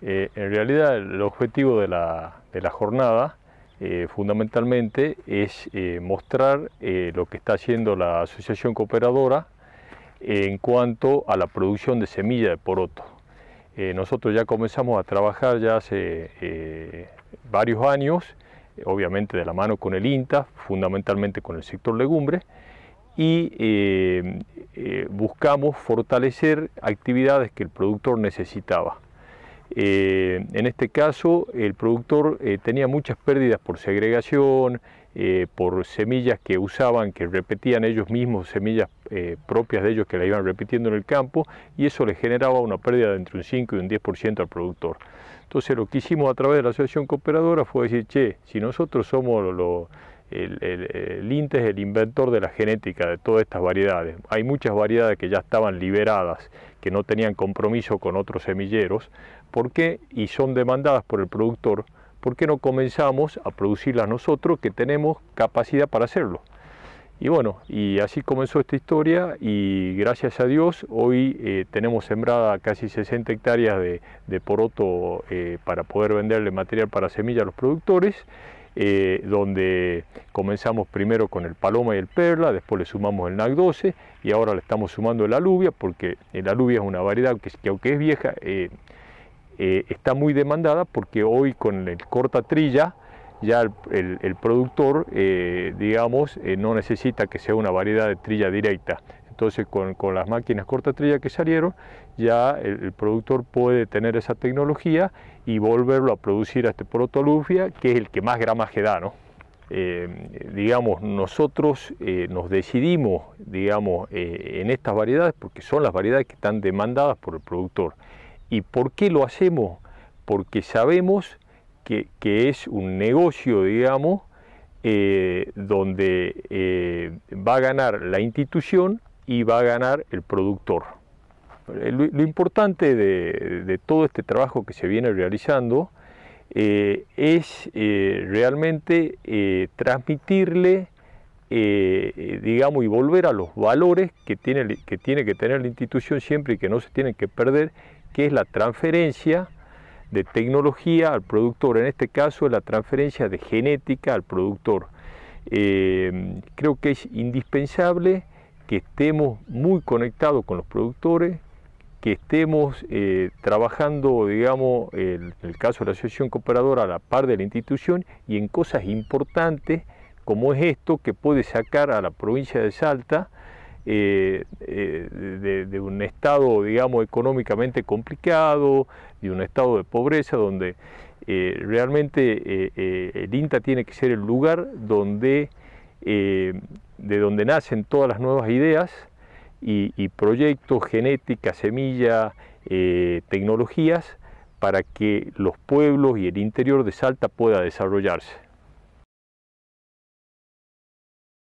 Eh, en realidad el objetivo de la, jornada eh, fundamentalmente es eh, mostrar lo que está haciendo la Asociación Cooperadora en cuanto a la producción de semilla de poroto. nosotros ya comenzamos a trabajar ya hace varios años, obviamente de la mano con el INTA, fundamentalmente con el sector legumbre, y buscamos fortalecer actividades que el productor necesitaba. Eh, en este caso, el productor eh, tenía muchas pérdidas por segregación, eh, por semillas que usaban, que repetían ellos mismos, semillas propias de ellos que la iban repitiendo en el campo, y eso le generaba una pérdida de entre un 5 y un 10% al productor. Entonces, lo que hicimos a través de la Asociación Cooperadora fue decir, che, si nosotros somos el, el, el, INTE es el inventor de la genética de todas estas variedades. Hay muchas variedades que ya estaban liberadas que no tenían compromiso con otros semilleros, ¿por qué? Y son demandadas por el productor, ¿por qué no comenzamos a producirlas nosotros que tenemos capacidad para hacerlo? Y bueno, y así comenzó esta historia y gracias a Dios hoy eh, tenemos sembrada casi 60 hectáreas de, de poroto eh, para poder venderle material para semilla a los productores eh, donde comenzamos primero con el paloma y el perla, después le sumamos el NAC12 y ahora le estamos sumando el alubia, porque el alubia es una variedad que, aunque es vieja, eh, eh, está muy demandada porque hoy con el corta trilla ya el, el productor, digamos, no necesita que sea una variedad de trilla directa, entonces, con, las máquinas corta cortatrilla que salieron, ya el, productor puede tener esa tecnología y volverlo a producir a este protolufia, que es el que más gramaje da, ¿no? Eh, digamos, nosotros eh, nos decidimos, digamos, eh, en estas variedades, porque son las variedades que están demandadas por el productor. ¿Y por qué lo hacemos? Porque sabemos que, que es un negocio, digamos, donde va a ganar la institución y va a ganar el productor. Eh, lo, importante de, todo este trabajo que se viene realizando eh, es eh, realmente transmitirle, digamos, y volver a los valores que tiene, que tiene que tener la institución siempre y que no se tienen que perder, que es la transferencia de tecnología al productor, en este caso la transferencia de genética al productor. creo que es indispensable que estemos muy conectados con los productores, que estemos eh, trabajando, digamos, en el caso de la asociación cooperadora a la par de la institución y en cosas importantes como es esto que puede sacar a la provincia de Salta eh, eh, de, un estado, digamos, económicamente complicado, de un estado de pobreza, donde realmente el INTA tiene que ser el lugar donde de donde nacen todas las nuevas ideas y, proyectos, genética, semilla, eh, tecnologías, para que los pueblos y el interior de Salta pueda desarrollarse.